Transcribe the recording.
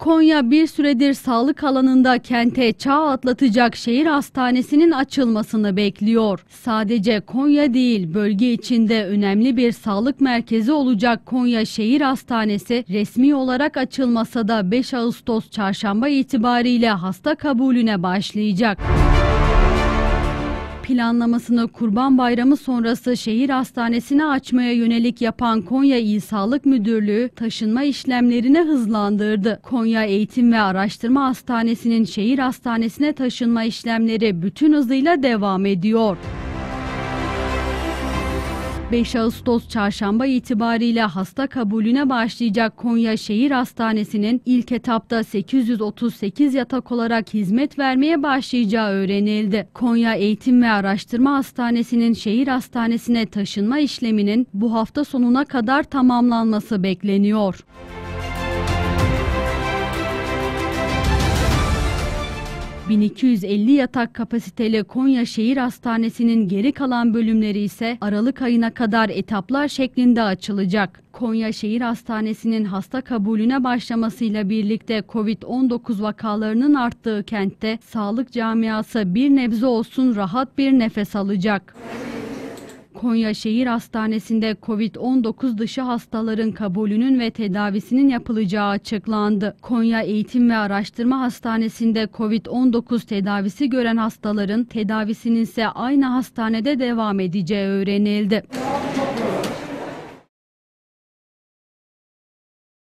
Konya bir süredir sağlık alanında kente çağ atlatacak şehir hastanesinin açılmasını bekliyor. Sadece Konya değil bölge içinde önemli bir sağlık merkezi olacak Konya Şehir Hastanesi resmi olarak açılmasa da 5 Ağustos çarşamba itibariyle hasta kabulüne başlayacak planlamasını Kurban Bayramı sonrası şehir hastanesine açmaya yönelik yapan Konya İl Sağlık Müdürlüğü taşınma işlemlerini hızlandırdı. Konya Eğitim ve Araştırma Hastanesi'nin şehir hastanesine taşınma işlemleri bütün hızıyla devam ediyor. 5 Ağustos çarşamba itibariyle hasta kabulüne başlayacak Konya Şehir Hastanesi'nin ilk etapta 838 yatak olarak hizmet vermeye başlayacağı öğrenildi. Konya Eğitim ve Araştırma Hastanesi'nin şehir hastanesine taşınma işleminin bu hafta sonuna kadar tamamlanması bekleniyor. 1250 yatak kapasiteli Konya Şehir Hastanesi'nin geri kalan bölümleri ise Aralık ayına kadar etaplar şeklinde açılacak. Konya Şehir Hastanesi'nin hasta kabulüne başlamasıyla birlikte COVID-19 vakalarının arttığı kentte sağlık camiası bir nebze olsun rahat bir nefes alacak. Konya Şehir Hastanesi'nde COVID-19 dışı hastaların kabulünün ve tedavisinin yapılacağı açıklandı. Konya Eğitim ve Araştırma Hastanesi'nde COVID-19 tedavisi gören hastaların tedavisinin ise aynı hastanede devam edeceği öğrenildi.